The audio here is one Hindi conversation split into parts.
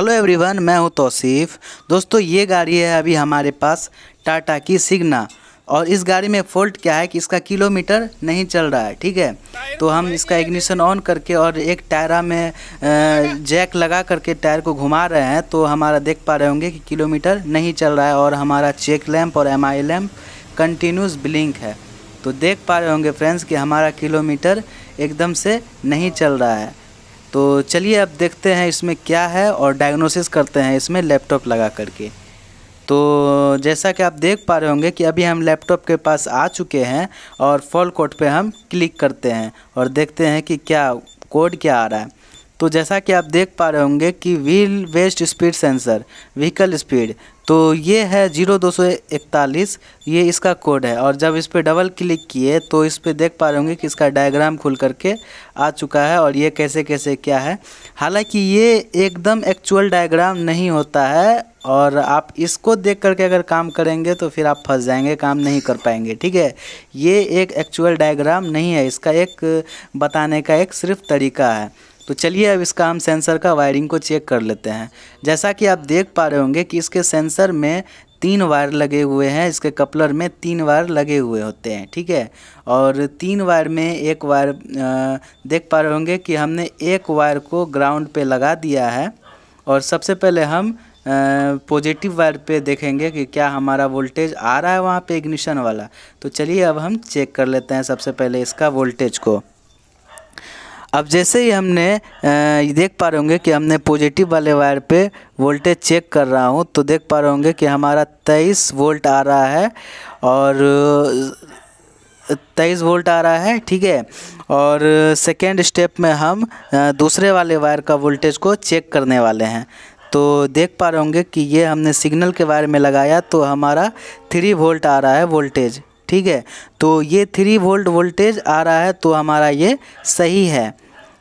हेलो एवरीवन मैं हूं तौसीफ़ दोस्तों ये गाड़ी है अभी हमारे पास टाटा की सिग्ना और इस गाड़ी में फॉल्ट क्या है कि इसका किलोमीटर नहीं चल रहा है ठीक है तो हम इसका इग्निशन ऑन करके और एक टायरा में जैक लगा करके टायर को घुमा रहे हैं तो हमारा देख पा रहे होंगे कि किलोमीटर नहीं चल रहा है और हमारा चेक लैम्प और M I lamp continuous blink है तो देख पा रहे होंगे फ्रेंड्स कि हमारा किलोमीटर एकदम से नहीं चल रहा है तो चलिए अब देखते हैं इसमें क्या है और डायग्नोसिस करते हैं इसमें लैपटॉप लगा करके तो जैसा कि आप देख पा रहे होंगे कि अभी हम लैपटॉप के पास आ चुके हैं और फॉल कोड पे हम क्लिक करते हैं और देखते हैं कि क्या कोड क्या आ रहा है तो जैसा कि आप देख पा रहे होंगे कि wheel west speed sensor vehicle speed तो ये है जीरो दो सौ इकतालीस ये इसका कोड है और जब इस पर डबल क्लिक किए तो इस पर देख पा रहे होंगे कि इसका डायग्राम खुल करके आ चुका है और ये कैसे कैसे क्या है हालांकि ये एकदम एक्चुअल डायग्राम नहीं होता है और आप इसको देख करके अगर काम करेंगे तो फिर आप फंस जाएंगे काम नहीं कर पाएंगे ठीक है ये एक एक्चुअल डायग्राम नहीं है इसका एक बताने का एक सिर्फ तरीका है तो चलिए अब इसका हम सेंसर का वायरिंग को चेक कर लेते हैं जैसा कि आप देख पा रहे होंगे कि इसके सेंसर में तीन वायर लगे हुए हैं इसके कपलर में तीन वायर लगे हुए होते हैं ठीक है और तीन वायर में एक वायर देख पा रहे होंगे कि हमने एक वायर को ग्राउंड पे लगा दिया है और सबसे पहले हम पॉजिटिव वायर पे देखेंगे कि क्या हमारा वोल्टेज आ रहा है वहाँ पे इग्निशन वाला तो चलिए अब हम चेक कर लेते हैं सबसे पहले इसका वोल्टेज को अब जैसे ही हमने देख पा रहे होंगे कि हमने पॉजिटिव वाले वायर पे वोल्टेज चेक कर रहा हूँ तो देख पा रहे होंगे कि हमारा 23 वोल्ट आ रहा है और 23 वोल्ट आ रहा है ठीक है और सेकेंड स्टेप में हम दूसरे वाले वायर का वोल्टेज को चेक करने वाले हैं तो देख पा रहे होंगे कि ये हमने सिग्नल के वायर में लगाया तो हमारा थ्री वोल्ट आ रहा है वोल्टेज ठीक है तो ये थ्री वोल्ट वोल्टेज आ रहा है तो हमारा ये सही है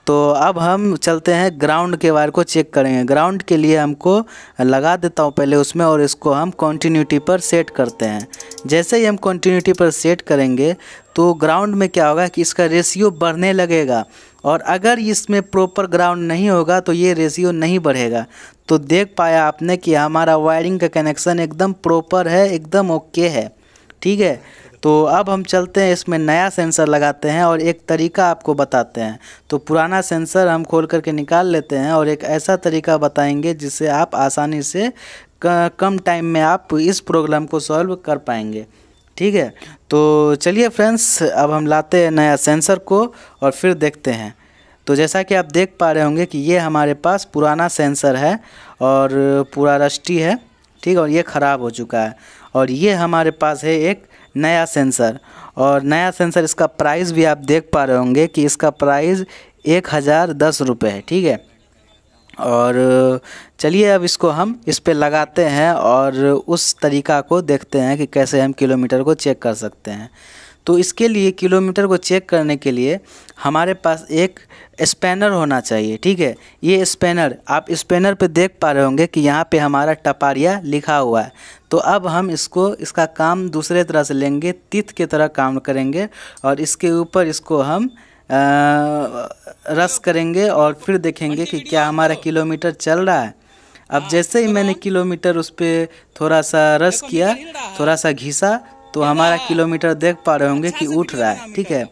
तो अब हम चलते हैं ग्राउंड के वायर को चेक करेंगे ग्राउंड के लिए हमको लगा देता हूँ पहले उसमें और इसको हम कॉन्टीन्यूटी पर सेट करते हैं जैसे ही हम कॉन्टीन्यूटी पर सेट करेंगे तो ग्राउंड में क्या होगा कि इसका रेशियो बढ़ने लगेगा और अगर इसमें प्रॉपर ग्राउंड नहीं होगा तो ये रेशियो नहीं बढ़ेगा तो देख पाया आपने कि हमारा वायरिंग का कनेक्शन एकदम प्रॉपर है एकदम ओके है ठीक है तो अब हम चलते हैं इसमें नया सेंसर लगाते हैं और एक तरीका आपको बताते हैं तो पुराना सेंसर हम खोल करके निकाल लेते हैं और एक ऐसा तरीका बताएंगे जिससे आप आसानी से कम टाइम में आप इस प्रॉब्लम को सॉल्व कर पाएंगे ठीक है तो चलिए फ्रेंड्स अब हम लाते हैं नया सेंसर को और फिर देखते हैं तो जैसा कि आप देख पा रहे होंगे कि ये हमारे पास पुराना सेंसर है और पूरा रस्टी है ठीक है और ये ख़राब हो चुका है और ये हमारे पास है एक नया सेंसर और नया सेंसर इसका प्राइस भी आप देख पा रहे होंगे कि इसका प्राइस एक हज़ार दस रुपये है ठीक है और चलिए अब इसको हम इस पर लगाते हैं और उस तरीका को देखते हैं कि कैसे हम किलोमीटर को चेक कर सकते हैं तो इसके लिए किलोमीटर को चेक करने के लिए हमारे पास एक स्पैनर होना चाहिए ठीक है ये स्पैनर आप स्पैनर पे देख पा रहे होंगे कि यहाँ पे हमारा टपारिया लिखा हुआ है तो अब हम इसको इसका काम दूसरे तरह से लेंगे तिथ के तरह काम करेंगे और इसके ऊपर इसको हम आ, रस करेंगे और फिर देखेंगे कि क्या हमारा किलोमीटर चल रहा है अब जैसे ही मैंने किलोमीटर उस पर थोड़ा सा रस किया थोड़ा सा घिसा तो हमारा किलोमीटर देख पा रहे होंगे कि उठ रहा है ठीक है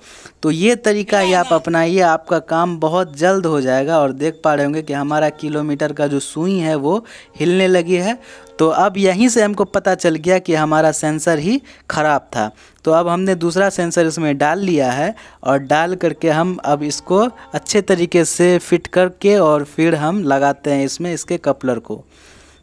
तो ये तरीका ही आप अपनाइए आपका काम बहुत जल्द हो जाएगा और देख पा रहे होंगे कि हमारा किलोमीटर का जो सुई है वो हिलने लगी है तो अब यहीं से हमको पता चल गया कि हमारा सेंसर ही ख़राब था तो अब हमने दूसरा सेंसर इसमें डाल लिया है और डाल करके हम अब इसको अच्छे तरीके से फिट करके और फिर हम लगाते हैं इसमें इसके कपलर को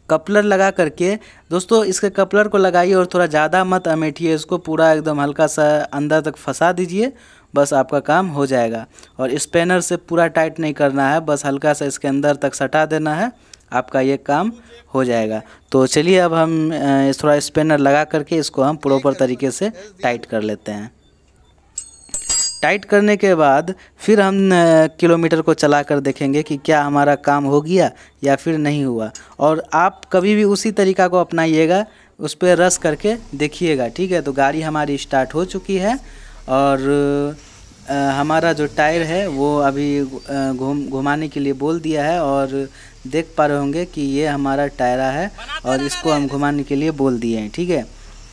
कपलर लगा करके दोस्तों इसके कपलर को लगाइए और थोड़ा ज़्यादा मत अमेठिए इसको पूरा एकदम हल्का सा अंदर तक फंसा दीजिए बस आपका काम हो जाएगा और स्पेनर से पूरा टाइट नहीं करना है बस हल्का सा इसके अंदर तक सटा देना है आपका ये काम हो जाएगा तो चलिए अब हम थोड़ा स्पेनर लगा करके इसको हम प्रॉपर तरीके से टाइट कर लेते हैं टाइट करने के बाद फिर हम किलोमीटर को चला कर देखेंगे कि क्या हमारा काम हो गया या फिर नहीं हुआ और आप कभी भी उसी तरीका को अपनाइएगा उस पर रस करके देखिएगा ठीक है तो गाड़ी हमारी स्टार्ट हो चुकी है और आ, हमारा जो टायर है वो अभी घूम घुमाने के लिए बोल दिया है और देख पा रहे होंगे कि ये हमारा टायरा है और इसको हम घुमाने के लिए बोल दिए हैं ठीक है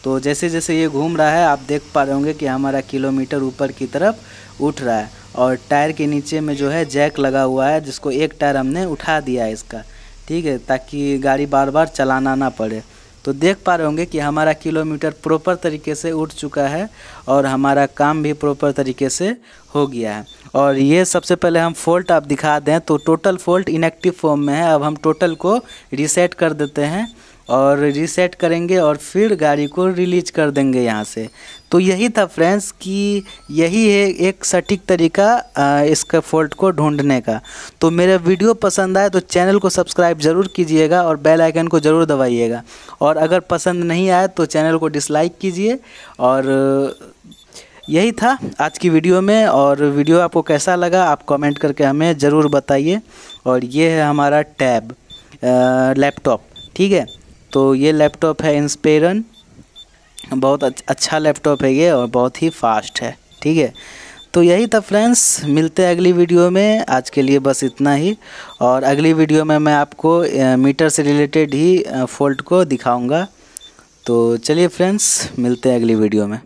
तो जैसे जैसे ये घूम रहा है आप देख पा रहे होंगे कि हमारा किलोमीटर ऊपर की तरफ उठ रहा है और टायर के नीचे में जो है जैक लगा हुआ है जिसको एक टायर हमने उठा दिया है इसका ठीक है ताकि गाड़ी बार बार चलाना ना पड़े तो देख पा रहे होंगे कि हमारा किलोमीटर प्रॉपर तरीके से उठ चुका है और हमारा काम भी प्रॉपर तरीके से हो गया है और ये सबसे पहले हम फॉल्ट आप दिखा दें तो टोटल फॉल्ट इनएक्टिव फॉर्म में है अब हम टोटल को रिसेट कर देते हैं और रीसेट करेंगे और फिर गाड़ी को रिलीज कर देंगे यहाँ से तो यही था फ्रेंड्स कि यही है एक सटीक तरीका इसका फॉल्ट को ढूंढने का तो मेरा वीडियो पसंद आए तो चैनल को सब्सक्राइब ज़रूर कीजिएगा और बेल आइकन को ज़रूर दबाइएगा और अगर पसंद नहीं आए तो चैनल को डिसलाइक कीजिए और यही था आज की वीडियो में और वीडियो आपको कैसा लगा आप कमेंट करके हमें ज़रूर बताइए और ये है हमारा टैब लैपटॉप ठीक है तो ये लैपटॉप है इंस्पेरन बहुत अच्छा लैपटॉप है ये और बहुत ही फास्ट है ठीक है तो यही था फ्रेंड्स मिलते हैं अगली वीडियो में आज के लिए बस इतना ही और अगली वीडियो में मैं आपको मीटर से रिलेटेड ही फोल्ट को दिखाऊंगा तो चलिए फ्रेंड्स मिलते हैं अगली वीडियो में